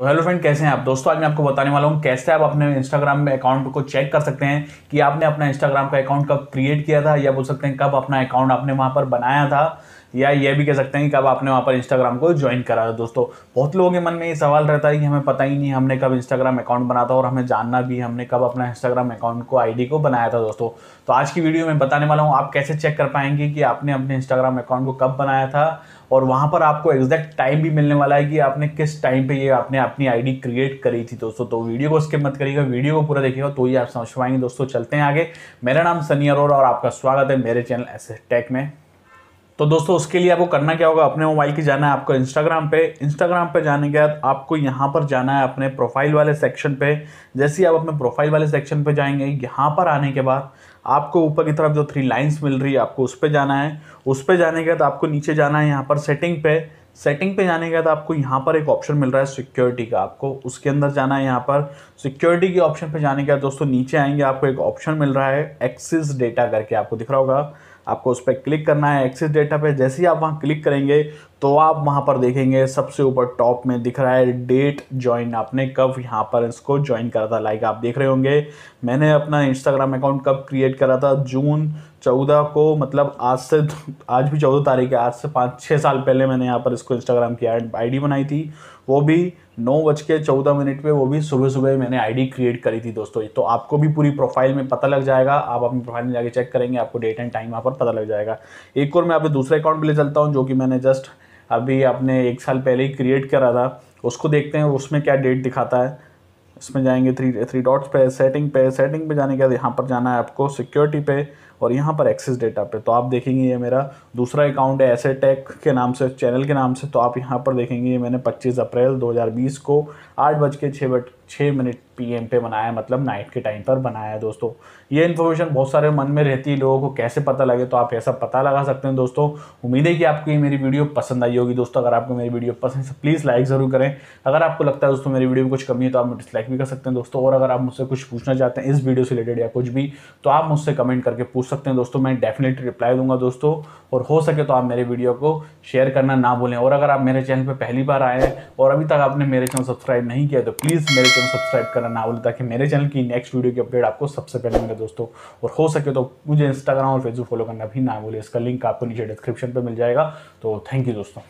तो hello friend कैसे हैं आप दोस्तों आज मैं आपको बताने वाला हूँ कैसे आप अपने इंस्टाग्राम में अकाउंट को चेक कर सकते हैं कि आपने अपना इंस्टाग्राम का अकाउंट कब क्रिएट किया था या बोल सकते हैं कब अपना अकाउंट आपने वहां पर बनाया था या ये भी कह सकते हैं कि कब आपने वहाँ पर इंस्टाग्राम को ज्वाइन करा है दोस्तों बहुत लोगों के मन में ये सवाल रहता है कि हमें पता ही नहीं हमने कब इंस्टाग्राम अकाउंट बना था और हमें जानना भी हमने कब अपना इंस्टाग्राम अकाउंट को आईडी को बनाया था दोस्तों तो आज की वीडियो में बताने वाला हूँ आप कैसे चेक कर पाएंगे कि आपने अपने इंस्टाग्राम अकाउंट को कब बनाया था और वहाँ पर आपको एग्जैक्ट टाइम भी मिलने वाला है कि आपने किस टाइम पर ये आपने अपनी आई क्रिएट करी थी दोस्तों तो वीडियो को स्किप मत करिएगा वीडियो को पूरा देखिएगा तो ही आप समझ पाएंगे दोस्तों चलते हैं आगे मेरा नाम सनी अरोरा और आपका स्वागत है मेरे चैनल एस टेक में तो दोस्तों उसके लिए आपको करना क्या होगा अपने मोबाइल की जाना है आपको इंस्टाग्राम पे इंस्टाग्राम पे जाने के बाद आपको यहाँ पर जाना है अपने प्रोफाइल वाले सेक्शन पे जैसे ही आप अपने प्रोफाइल वाले सेक्शन पे जाएंगे यहाँ पर आने के बाद आपको ऊपर की तरफ जो थ्री लाइन्स मिल रही है आपको उस पर जाना है उस पर जाने के बाद आपको नीचे जाना है यहाँ पर सेटिंग पे सेटिंग पे जाने के बाद आपको यहाँ पर एक ऑप्शन मिल रहा है सिक्योरिटी का आपको उसके अंदर जाना है यहाँ पर सिक्योरिटी के ऑप्शन पे जाने के बाद दोस्तों नीचे आएंगे आपको एक ऑप्शन मिल रहा है एक्सिस डेटा करके आपको दिख रहा होगा आपको उस पर क्लिक करना है एक्सिस डेटा पे जैसे ही आप वहाँ क्लिक करेंगे तो आप वहाँ पर देखेंगे सबसे ऊपर टॉप में दिख रहा है डेट ज्वाइन आपने कब यहाँ पर इसको ज्वाइन करा था लाइक आप देख रहे होंगे मैंने अपना इंस्टाग्राम अकाउंट कब क्रिएट करा था जून चौदह को मतलब आज से आज भी चौदह तारीख है आज से पाँच छः साल पहले मैंने यहाँ पर इसको इंस्टाग्राम की आईडी बनाई थी वो भी नौ बज के चौदह मिनट पे वो भी सुबह सुबह मैंने आईडी क्रिएट करी थी दोस्तों तो आपको भी पूरी प्रोफाइल में पता लग जाएगा आप अपनी प्रोफाइल में जाके चेक करेंगे आपको डेट एंड टाइम वहाँ पर पता लग जाएगा एक और मैं आप दूसरे अकाउंट पर ले चलता हूँ जो कि मैंने जस्ट अभी आपने एक साल पहले ही क्रिएट करा था उसको देखते हैं उसमें क्या डेट दिखाता है इसमें जाएंगे थ्री थ्री डॉट्स पे सेटिंग पे सेटिंग पे जाने के बाद यहाँ पर जाना है आपको सिक्योरिटी पे और यहाँ पर एक्सेस डेटा पे तो आप देखेंगे ये मेरा दूसरा अकाउंट है ऐसे टेक के नाम से चैनल के नाम से तो आप यहाँ पर देखेंगे ये मैंने 25 अप्रैल 2020 को आठ बज के छः छः मिनट पीएम पे बनाया मतलब नाइट के टाइम पर बनाया दोस्तों ये इन्फॉर्मेशन बहुत सारे मन में रहती है लोगों को कैसे पता लगे तो आप ऐसा पता लगा सकते हैं दोस्तों उम्मीद है कि आपको ये मेरी वीडियो पसंद आई होगी दोस्तों अगर आपको मेरी वीडियो पसंद है प्लीज़ लाइक ज़रूर करें अगर आपको लगता है दोस्तों मेरी वीडियो में कुछ कमी है तो आप डिसलाइक भी कर सकते हैं दोस्तों और अगर आप मुझसे कुछ पूछना चाहते हैं इस वीडियो से रिलेटेड या कुछ भी तो आप मुझसे कमेंट करके पूछ सकते हैं दोस्तों मैं डेफिनेटली रिप्लाई दूंगा दोस्तों और हो सके तो आप मेरे वीडियो को शेयर करना ना भूलें और अगर आप मेरे चैनल पर पहली बार आए हैं और अभी तक आपने मेरे चैनल सब्सक्राइब नहीं किया तो प्लीज़ मेरे चैनल सब्सक्राइब करना ना बोले ताकि मेरे चैनल की नेक्स्ट वीडियो की अपडेट आपको सबसे पहले मिले दोस्तों और हो सके तो मुझे इंस्टाग्राम और फेसबुक फॉलो करना भी ना बोले इसका लिंक आपको नीचे डिस्क्रिप्शन पर मिल जाएगा तो थैंक यू दोस्तों